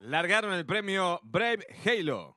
Largaron el premio Brave Halo.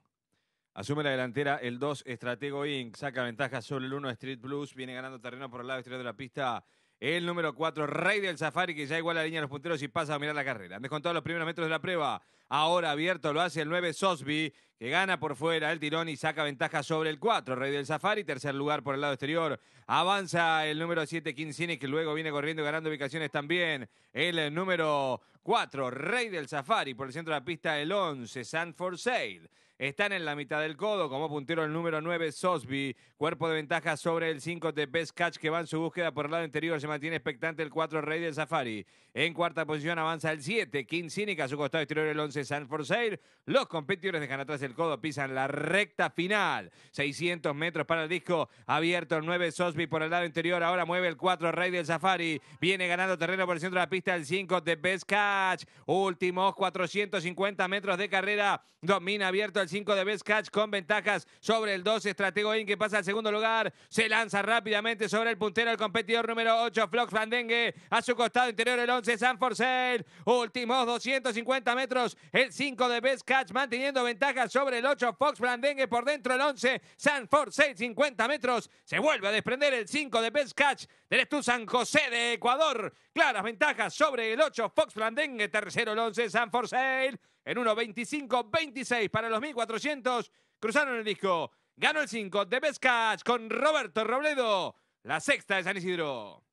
Asume la delantera el 2 Estratego Inc. Saca ventaja sobre el 1 Street Blues. Viene ganando terreno por el lado exterior de la pista. El número 4, Rey del Safari, que ya iguala la línea de los punteros y pasa a mirar la carrera. Han descontado los primeros metros de la prueba. Ahora abierto lo hace el 9, Sosby que gana por fuera el tirón y saca ventaja sobre el 4, Rey del Safari, tercer lugar por el lado exterior. Avanza el número 7, Quincini, que luego viene corriendo ganando ubicaciones también. El número 4, Rey del Safari, por el centro de la pista el 11, San for Sale. Están en la mitad del codo como puntero el número 9, Sosby. Cuerpo de ventaja sobre el 5 de Best Catch que va en su búsqueda por el lado interior. Se mantiene expectante el 4, Rey del Safari. En cuarta posición avanza el 7, King Cynic. A su costado exterior el 11, San for Sale. Los competidores dejan atrás el el codo pisan la recta final. 600 metros para el disco abierto. El 9 Sosby por el lado interior. Ahora mueve el 4 Rey del Safari. Viene ganando terreno por el centro de la pista. El 5 de Best Catch. Últimos 450 metros de carrera. Domina abierto el 5 de Best Catch con ventajas sobre el 2 Estratego In que pasa al segundo lugar. Se lanza rápidamente sobre el puntero el competidor número 8 Flox Fandengue. A su costado interior el 11 San Sale. Últimos 250 metros. El 5 de Best Catch manteniendo ventajas sobre el 8, Fox Blandengue por dentro el 11, Sanford 6, 50 metros, se vuelve a desprender el 5 de Best Catch del Estudio San José de Ecuador, claras ventajas sobre el 8, Fox Blandengue, tercero el 11, San 6, en 25, 26 para los 1.400, cruzaron el disco, ganó el 5 de Best Catch con Roberto Robledo, la sexta de San Isidro.